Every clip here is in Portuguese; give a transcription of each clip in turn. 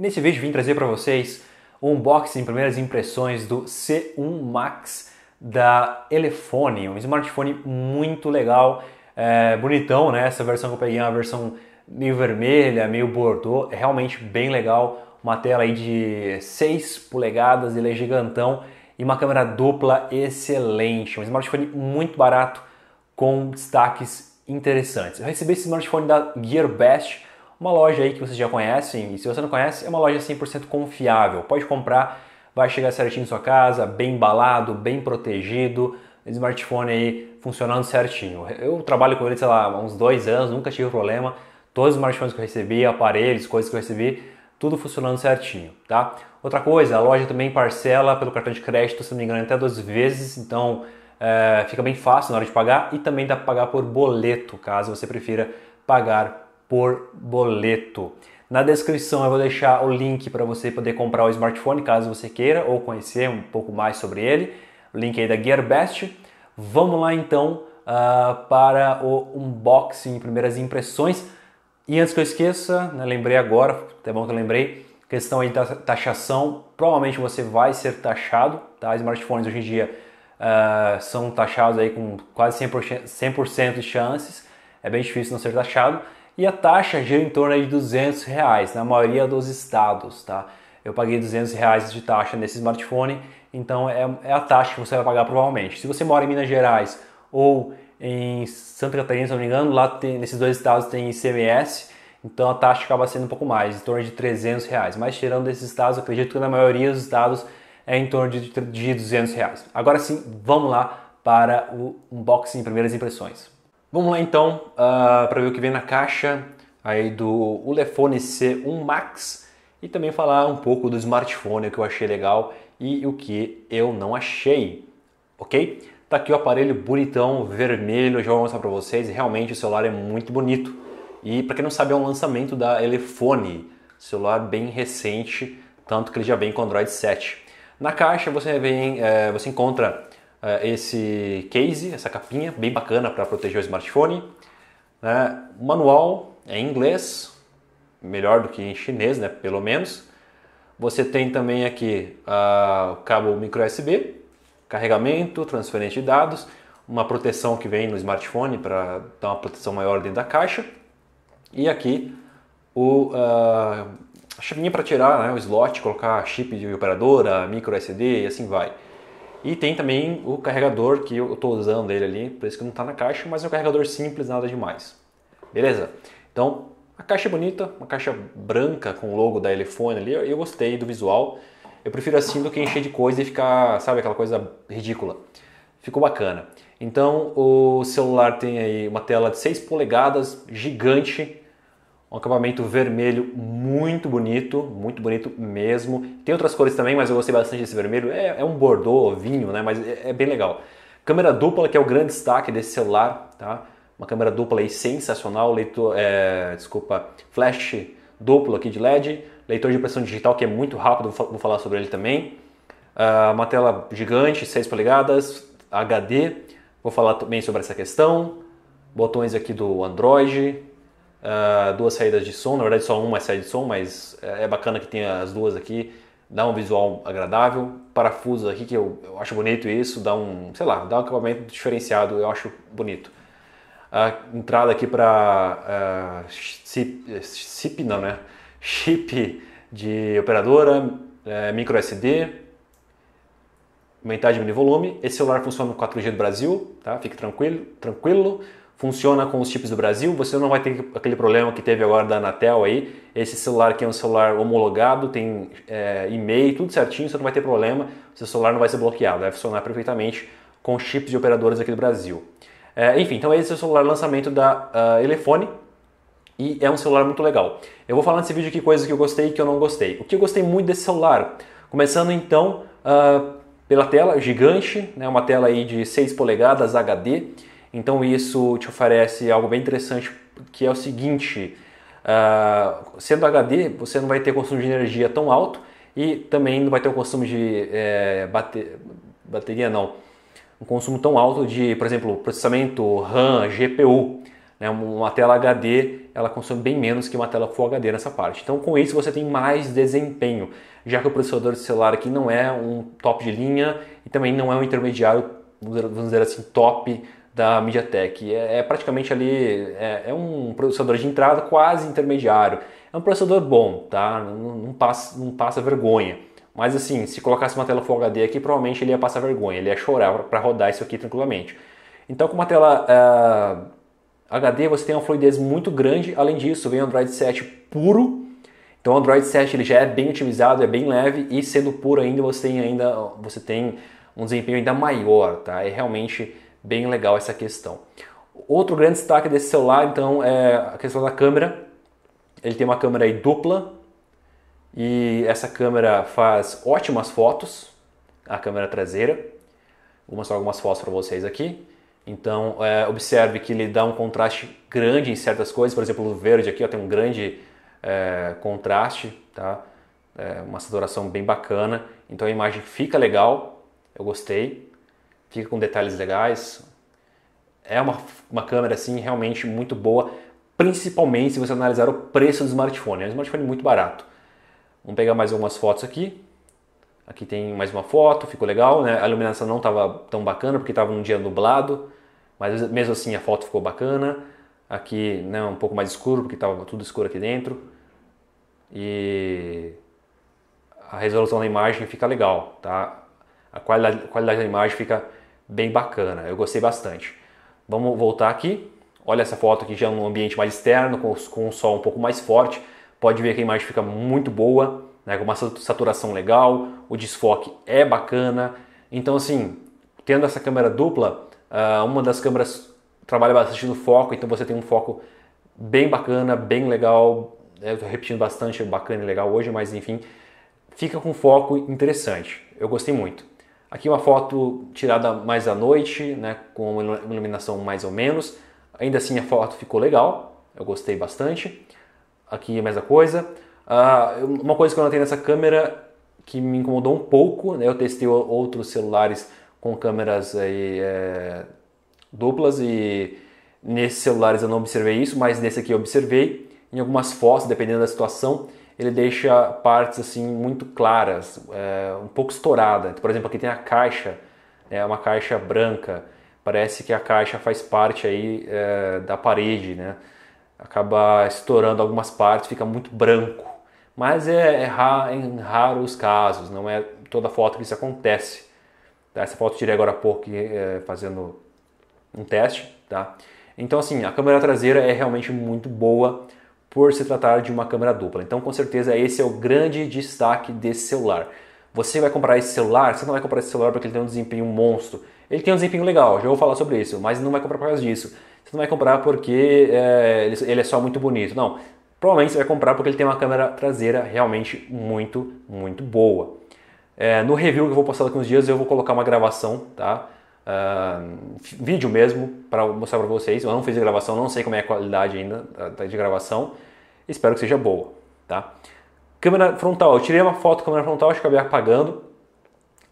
E nesse vídeo vim trazer para vocês o unboxing, primeiras impressões do C1 Max da Elephone, um smartphone muito legal, é, bonitão, né? Essa versão que eu peguei é uma versão meio vermelha, meio bordô, é realmente bem legal. Uma tela aí de 6 polegadas, ele é gigantão e uma câmera dupla excelente. Um smartphone muito barato com destaques interessantes. Eu recebi esse smartphone da Gearbest, uma loja aí que vocês já conhecem, e se você não conhece, é uma loja 100% confiável. Pode comprar, vai chegar certinho em sua casa, bem embalado, bem protegido, smartphone aí funcionando certinho. Eu trabalho com ele, sei lá, há uns dois anos, nunca tive problema. Todos os smartphones que eu recebi, aparelhos, coisas que eu recebi, tudo funcionando certinho, tá? Outra coisa, a loja também parcela pelo cartão de crédito, se não me engano, até duas vezes, então é, fica bem fácil na hora de pagar e também dá para pagar por boleto, caso você prefira pagar por boleto. Na descrição eu vou deixar o link para você poder comprar o smartphone caso você queira ou conhecer um pouco mais sobre ele. O link é aí da GearBest. Vamos lá então uh, para o unboxing, primeiras impressões. E antes que eu esqueça, né, lembrei agora, até bom que eu lembrei, questão aí da taxação. Provavelmente você vai ser taxado, tá? Smartphones hoje em dia uh, são taxados aí com quase 100%, 100 de chances. É bem difícil não ser taxado e a taxa gira em torno de 200 reais na maioria dos estados, tá? Eu paguei 200 reais de taxa nesse smartphone, então é, é a taxa que você vai pagar provavelmente. Se você mora em Minas Gerais ou em Santa Catarina, se não me engano, lá tem, nesses dois estados tem ICMS, então a taxa acaba sendo um pouco mais, em torno de 300 reais. Mas tirando desses estados, acredito que na maioria dos estados é em torno de, de 200 reais. Agora sim, vamos lá para o unboxing, primeiras impressões. Vamos lá então uh, ah, para ver o que vem na caixa aí do Ulefone C1 Max e também falar um pouco do smartphone, o que eu achei legal e o que eu não achei, ok? Tá aqui o aparelho bonitão, vermelho, já vou mostrar para vocês. Realmente o celular é muito bonito e para quem não sabe é um lançamento da Elefone, celular bem recente, tanto que ele já vem com Android 7. Na caixa você, vem, é, você encontra eh, esse case, essa capinha bem bacana para proteger o smartphone. Né? O manual é em inglês, melhor do que em chinês, né? pelo menos. Você tem também aqui ah, o cabo micro USB, carregamento, transferência de dados, uma proteção que vem no smartphone para dar uma proteção maior dentro da caixa. E aqui o, uh, a chavinha para tirar né? o slot, colocar chip de operadora, micro SD e assim vai. E tem também o carregador que eu estou usando ele ali, por isso que não está na caixa, mas é um carregador simples, nada demais. Beleza? Então, a caixa é bonita, uma caixa branca com o logo da Elefone ali, eu gostei do visual. Eu prefiro assim do que encher de coisa e ficar, sabe, aquela coisa ridícula. Ficou bacana. Então, o celular tem aí uma tela de 6 polegadas, gigante, um acabamento vermelho muito bonito, muito bonito mesmo. Tem outras cores também, mas eu gostei bastante desse vermelho. É, é um bordeaux, vinho, né? Mas é, é, bem legal. Câmera dupla, que é o grande destaque desse celular, tá? Uma câmera dupla aí sensacional. Leitor, é, desculpa, flash duplo aqui de LED. Leitor de impressão digital, que é muito rápido, vou falar sobre ele também. Uh, uma tela gigante, 6 polegadas, HD. Vou falar também sobre essa questão. Botões aqui do Android, uh, duas saídas de som, na verdade só uma é saída de som, mas é, é bacana que tenha as duas aqui, dá um visual agradável, parafusos aqui que eu, eu acho bonito isso, dá um, sei lá, dá um acabamento diferenciado, eu acho bonito. A entrada aqui para ah, chip, não, né? Chip de operadora, é, micro SD, aumentar e diminuir volume. Esse celular funciona no 4G do Brasil, tá? Fique tranquilo, tranquilo funciona com os chips do Brasil, você não vai ter aquele problema que teve agora da Anatel aí. Esse celular aqui é um celular homologado, tem é, e-mail, tudo certinho, você não vai ter problema, seu celular não vai ser bloqueado, vai funcionar perfeitamente com chips de operadores aqui do Brasil. É, enfim, então esse é o celular lançamento da uh, Elefone e é um celular muito legal. Eu vou falar nesse vídeo aqui coisas que eu gostei e que eu não gostei. O que eu gostei muito desse celular? Começando então uh, pela tela gigante, né, uma tela aí de 6 polegadas HD, então isso te oferece algo bem interessante, que é o seguinte: uh, sendo HD, você não vai ter consumo de energia tão alto e também não vai ter um consumo de é, bate... bateria não, um consumo tão alto de, por exemplo, processamento RAM, GPU. Né? Uma tela HD ela consome bem menos que uma tela Full HD nessa parte. Então com isso você tem mais desempenho, já que o processador de celular aqui não é um top de linha e também não é um intermediário, vamos dizer assim, top da MediaTek. É, é praticamente ali, é, é, um processador de entrada quase intermediário. É um processador bom, tá? Não, não, passa, não passa vergonha. Mas assim, se colocasse uma tela Full HD aqui, provavelmente ele ia passar vergonha, ele ia chorar para rodar isso aqui tranquilamente. Então com uma tela uh, eh, HD você tem uma fluidez muito grande, além disso vem Android 7 puro, então o Android 7 ele já é bem otimizado, é bem leve e sendo puro ainda você tem ainda você tem um desempenho ainda maior, tá? É realmente Bem legal essa questão. Outro grande destaque desse celular, então, é a questão da câmera. Ele tem uma câmera aí dupla e essa câmera faz ótimas fotos, a câmera traseira. Vou mostrar algumas fotos para vocês aqui. Então, é, observe que ele dá um contraste grande em certas coisas. Por exemplo, o verde aqui ó, tem um grande é, contraste, tá? É uma saturação bem bacana. Então, a imagem fica legal. Eu gostei fica com detalhes legais. É uma, uma câmera assim realmente muito boa, principalmente se você analisar o preço do smartphone. É um smartphone muito barato. Vamos pegar mais algumas fotos aqui. Aqui tem mais uma foto, ficou legal, né? A iluminação não estava tão bacana porque estava um dia nublado, mas mesmo assim a foto ficou bacana. Aqui, né, um pouco mais escuro porque estava tudo escuro aqui dentro. E a resolução da imagem fica legal, tá? A qualidade, a qualidade da imagem fica bem bacana. Eu gostei bastante. Vamos voltar aqui. Olha essa foto aqui já num ambiente mais externo, com, com sol um pouco mais forte. Pode ver que a imagem fica muito boa, né, com uma saturação legal, o desfoque é bacana. Então, assim, tendo essa câmera dupla, ah, uma das câmeras trabalha bastante no foco, então você tem um foco bem bacana, bem legal. Eu estou repetindo bastante é bacana e legal hoje, mas enfim, fica com foco interessante. Eu gostei muito. Aqui uma foto tirada mais à noite, né, com uma iluminação mais ou menos. Ainda assim a foto ficou legal, eu gostei bastante. Aqui é a mesma coisa. Ah, uma coisa que eu notei nessa câmera que me incomodou um pouco, né, eu testei outros celulares com câmeras aí, é, duplas e nesses celulares eu não observei isso, mas nesse aqui eu observei. Em algumas fotos, dependendo da situação, ele deixa partes assim muito claras, é, um pouco estourada. Por exemplo, aqui tem a caixa, né, é uma caixa branca. Parece que a caixa faz parte aí é, da parede, né? Acaba estourando algumas partes, fica muito branco. Mas é, é ra, em raros casos, não é toda foto que isso acontece. Tá? Essa foto eu tirei agora há pouco é, fazendo um teste, tá? Então assim, a câmera traseira é realmente muito boa por se tratar de uma câmera dupla. Então, com certeza, esse é o grande destaque desse celular. Você vai comprar esse celular? Você não vai comprar esse celular porque ele tem um desempenho monstro. Ele tem um desempenho legal, já vou falar sobre isso, mas não vai comprar por causa disso. Você não vai comprar porque é, ele é só muito bonito. Não, provavelmente você vai comprar porque ele tem uma câmera traseira realmente muito, muito boa. É, no review que eu vou postar daqui uns dias, eu vou colocar uma gravação, tá? vídeo mesmo para mostrar para vocês. Eu não fiz a gravação, não sei como é a qualidade ainda de gravação. Espero que seja boa, tá? Câmera frontal, eu tirei uma foto câmera frontal, acho que acabei apagando.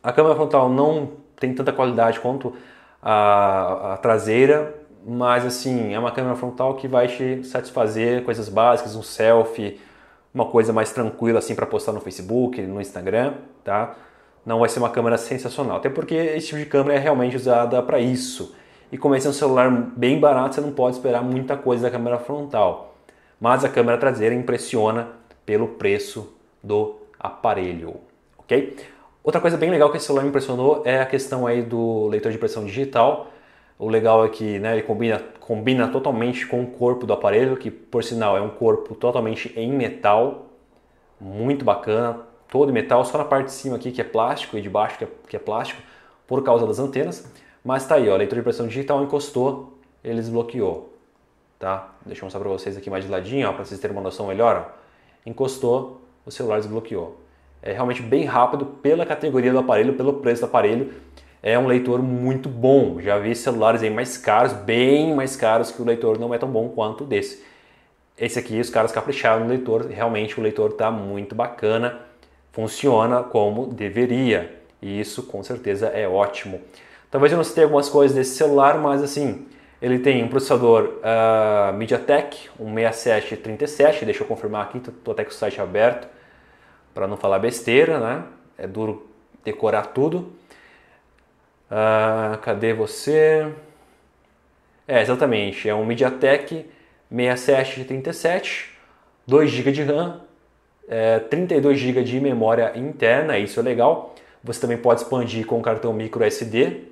A câmera frontal não tem tanta qualidade quanto a, a traseira, mas assim, é uma câmera frontal que vai te satisfazer coisas básicas, um selfie, uma coisa mais tranquila assim para postar no Facebook, no Instagram, tá? não vai ser uma câmera sensacional. Até porque esse tipo de câmera é realmente usada para isso. E como esse é um celular bem barato, você não pode esperar muita coisa da câmera frontal. Mas a câmera traseira impressiona pelo preço do aparelho, ok? Outra coisa bem legal que esse celular me impressionou é a questão aí do leitor de pressão digital. O legal é que né, ele combina, combina totalmente com o corpo do aparelho, que por sinal é um corpo totalmente em metal, muito bacana, todo metal, só na parte de cima aqui que é plástico e de baixo que é, que é plástico, por causa das antenas. Mas tá aí, ó, leitor de pressão digital encostou, ele desbloqueou, tá? Deixa eu mostrar para vocês aqui mais de ladinho, ó, para vocês terem uma noção melhor, ó. Encostou, o celular desbloqueou. É realmente bem rápido pela categoria do aparelho, pelo preço do aparelho. É um leitor muito bom. Já vi celulares aí mais caros, bem mais caros, que o leitor não é tão bom quanto desse. Esse aqui, os caras capricharam no leitor, realmente o leitor tá muito bacana funciona como deveria. E isso com certeza é ótimo. Talvez eu não citei algumas coisas desse celular, mas assim, ele tem um processador uh, MediaTek, um 6737, deixa eu confirmar aqui, estou até com o site aberto, para não falar besteira, né? É duro decorar tudo. Uh, cadê você? É, exatamente, é um MediaTek 6737, 2 GB de RAM, é, 32 GB de memória interna, isso é legal. Você também pode expandir com o cartão micro SD,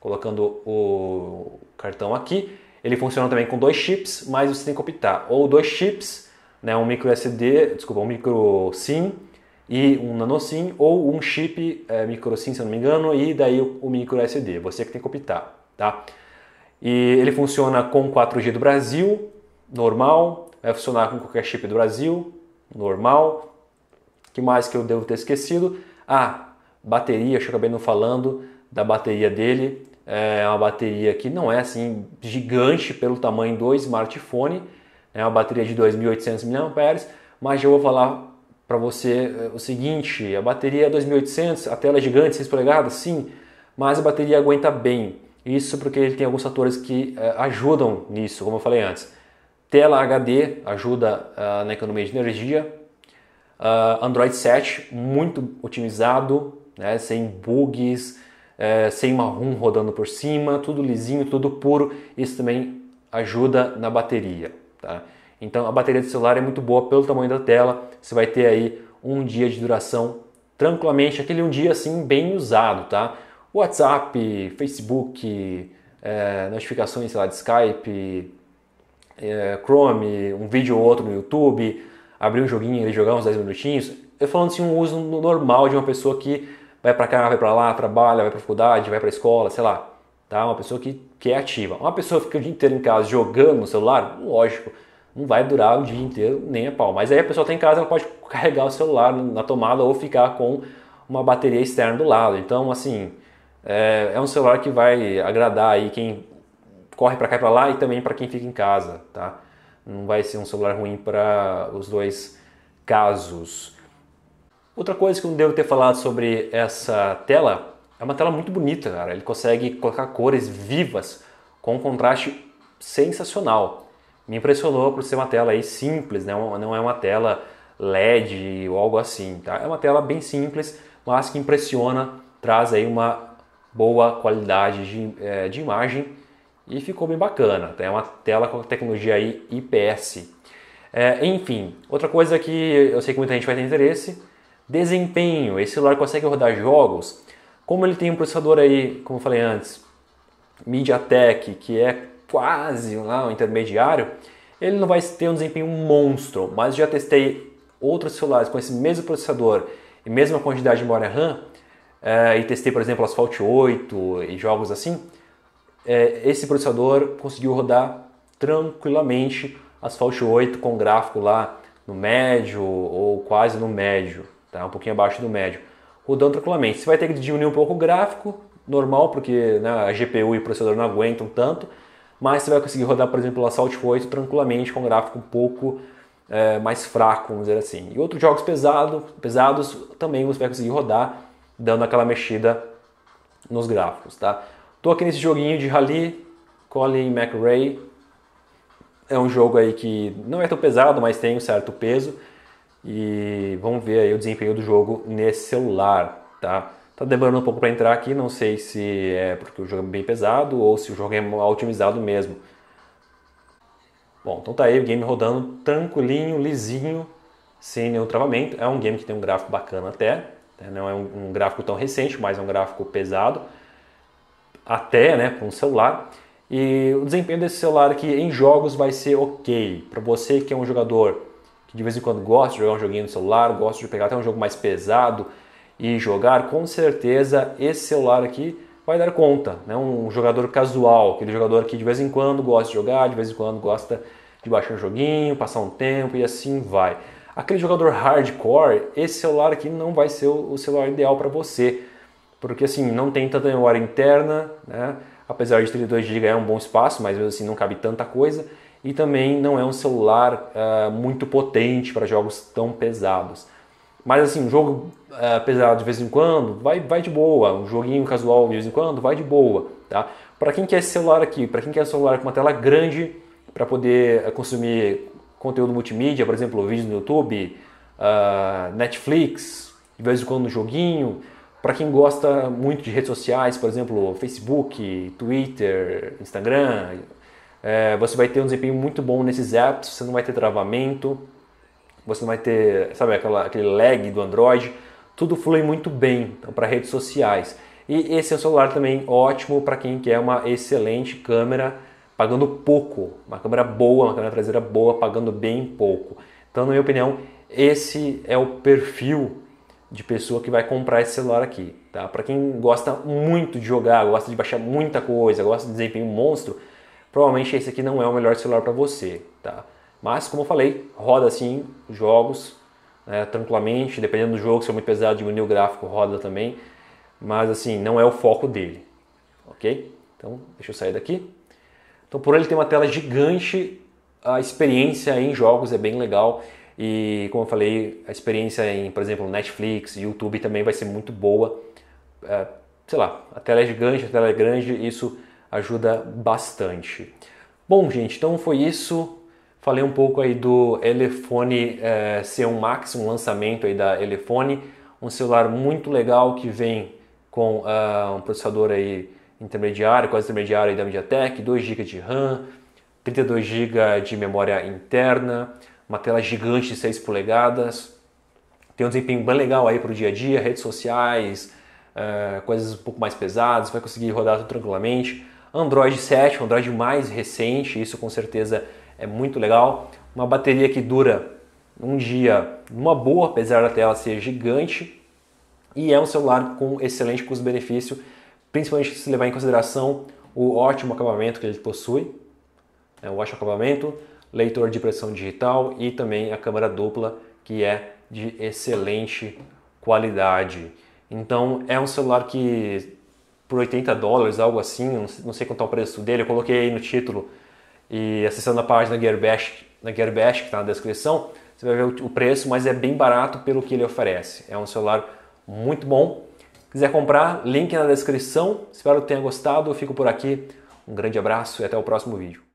colocando o cartão aqui. Ele funciona também com dois chips, mas você tem que optar ou dois chips, né, um micro SD, desculpa, um micro SIM e um nano SIM, ou um chip é, micro SIM, se não me engano, e daí o, microSD. micro SD. Você é que tem que optar, tá? E ele funciona com 4G do Brasil, normal, vai funcionar com qualquer chip do Brasil, normal. que mais que eu devo ter esquecido? Ah, bateria, acho que acabei não falando da bateria dele. É uma bateria que não é assim gigante pelo tamanho do smartphone, é uma bateria de 2.800 mAh, mas eu vou falar para você é, o seguinte, a bateria é 2.800, a tela é gigante, 6 polegadas, sim, mas a bateria aguenta bem. Isso porque ele tem alguns fatores que é, ajudam nisso, como eu falei antes. Tela HD ajuda uh, na economia de energia. Uh, Android 7 muito otimizado, né? sem bugs, uh, sem marrom rodando por cima, tudo lisinho, tudo puro. Isso também ajuda na bateria. Tá? Então a bateria do celular é muito boa pelo tamanho da tela. Você vai ter aí um dia de duração tranquilamente, aquele um dia assim bem usado, tá? WhatsApp, Facebook, eh, notificações sei lá, de Skype, é, Chrome, um vídeo ou outro no YouTube, abrir um joguinho e jogar uns 10 minutinhos. Eu falando assim, um uso normal de uma pessoa que vai para cá, vai para lá, trabalha, vai para faculdade, vai para escola, sei lá. Tá? Uma pessoa que, que é ativa. Uma pessoa que fica o dia inteiro em casa jogando no celular, lógico, não vai durar o dia inteiro nem a pau. Mas aí a pessoa está em casa, ela pode carregar o celular na tomada ou ficar com uma bateria externa do lado. Então, assim, é, é um celular que vai agradar aí quem corre para cá e para lá e também para quem fica em casa, tá? Não vai ser um celular ruim para os dois casos. Outra coisa que eu não devo ter falado sobre essa tela é uma tela muito bonita, cara. Ele consegue colocar cores vivas com um contraste sensacional. Me impressionou por ser uma tela aí simples, né? não é uma tela LED ou algo assim, tá? É uma tela bem simples, mas que impressiona, traz aí uma boa qualidade de, é, de imagem e ficou bem bacana. É uma tela com tecnologia aí IPS. É, enfim, outra coisa que eu sei que muita gente vai ter interesse, desempenho. Esse celular consegue rodar jogos. Como ele tem um processador aí, como eu falei antes, MediaTek, que é quase lá um intermediário, ele não vai ter um desempenho monstro, mas já testei outros celulares com esse mesmo processador e mesma quantidade de memória RAM, é, e testei, por exemplo, Asphalt 8 e jogos assim, é, esse processador conseguiu rodar tranquilamente Asphalt 8 com gráfico lá no médio ou quase no médio, tá? um pouquinho abaixo do médio, rodando tranquilamente. Você vai ter que diminuir um pouco o gráfico, normal, porque né, a GPU e o processador não aguentam tanto, mas você vai conseguir rodar, por exemplo, o Asphalt 8 tranquilamente com um gráfico um pouco é, mais fraco, vamos dizer assim. E outros jogos pesado, pesados também você vai conseguir rodar, dando aquela mexida nos gráficos, tá? Estou aqui nesse joguinho de rally, Colin McRae. É um jogo aí que não é tão pesado, mas tem um certo peso. E vamos ver aí o desempenho do jogo nesse celular, tá? Tá demorando um pouco para entrar aqui, não sei se é porque o jogo é bem pesado ou se o jogo é mal otimizado mesmo. Bom, então tá aí o game rodando tranquilinho, lisinho, sem nenhum travamento. É um game que tem um gráfico bacana até, né? não é um gráfico tão recente, mas é um gráfico pesado até né, para um celular. E o desempenho desse celular aqui em jogos vai ser ok. Para você que é um jogador que de vez em quando gosta de jogar um joguinho no celular, gosta de pegar até um jogo mais pesado e jogar, com certeza esse celular aqui vai dar conta. Né? Um jogador casual, aquele jogador que de vez em quando gosta de jogar, de vez em quando gosta de baixar um joguinho, passar um tempo e assim vai. Aquele jogador hardcore, esse celular aqui não vai ser o celular ideal para você porque assim, não tem tanta memória interna, né? apesar de 32 GB é um bom espaço, mas mesmo assim não cabe tanta coisa, e também não é um celular uh, muito potente para jogos tão pesados. Mas assim, um jogo uh, pesado de vez em quando, vai, vai de boa, um joguinho casual de vez em quando, vai de boa, tá? Para quem quer esse celular aqui, para quem quer um celular com uma tela grande para poder eh, consumir conteúdo multimídia, por exemplo, vídeos no YouTube, uh, Netflix, de vez em quando um joguinho, para quem gosta muito de redes sociais, por exemplo, Facebook, Twitter, Instagram, é, você vai ter um desempenho muito bom nesses apps, você não vai ter travamento, você não vai ter, sabe, aquela, aquele lag do Android, tudo flui muito bem então, para redes sociais. E esse é um celular também ótimo para quem quer uma excelente câmera, pagando pouco, uma câmera boa, uma câmera traseira boa, pagando bem pouco. Então, na minha opinião, esse é o perfil de pessoa que vai comprar esse celular aqui, tá? Para quem gosta muito de jogar, gosta de baixar muita coisa, gosta de desempenho monstro, provavelmente esse aqui não é o melhor celular para você, tá? Mas como eu falei, roda assim jogos né, tranquilamente, dependendo do jogo, se for muito pesado, diminui o gráfico, roda também. Mas assim, não é o foco dele, ok? Então deixa eu sair daqui. Então por ele tem uma tela gigante, a experiência em jogos é bem legal. E como eu falei, a experiência em, por exemplo, Netflix, YouTube também vai ser muito boa. É, sei lá, a tela é gigante, a tela é grande, isso ajuda bastante. Bom, gente, então foi isso. Falei um pouco aí do Elefone é, C1 Max, um lançamento aí da Elefone, um celular muito legal que vem com uh, um processador aí intermediário, quase intermediário aí da MediaTek, 2 GB de RAM, 32 GB de memória interna uma tela gigante de 6 polegadas. Tem um desempenho bem legal aí para o dia a dia, redes sociais, uh, coisas um pouco mais pesadas, vai conseguir rodar tudo tranquilamente. Android 7, um Android mais recente, isso com certeza é muito legal. Uma bateria que dura um dia uma boa, apesar da tela ser gigante, e é um celular com excelente custo-benefício, principalmente se levar em consideração o ótimo acabamento que ele possui, é, o ótimo acabamento, leitor de pressão digital e também a câmera dupla, que é de excelente qualidade. Então é um celular que por 80 dólares, algo assim, não sei quanto é o preço dele, eu coloquei aí no título e acessando a página GearBest na GearBest que está na descrição, você vai ver o preço, mas é bem barato pelo que ele oferece. É um celular muito bom. Quiser comprar, link na descrição. Espero que tenha gostado. Eu fico por aqui. Um grande abraço e até o próximo vídeo.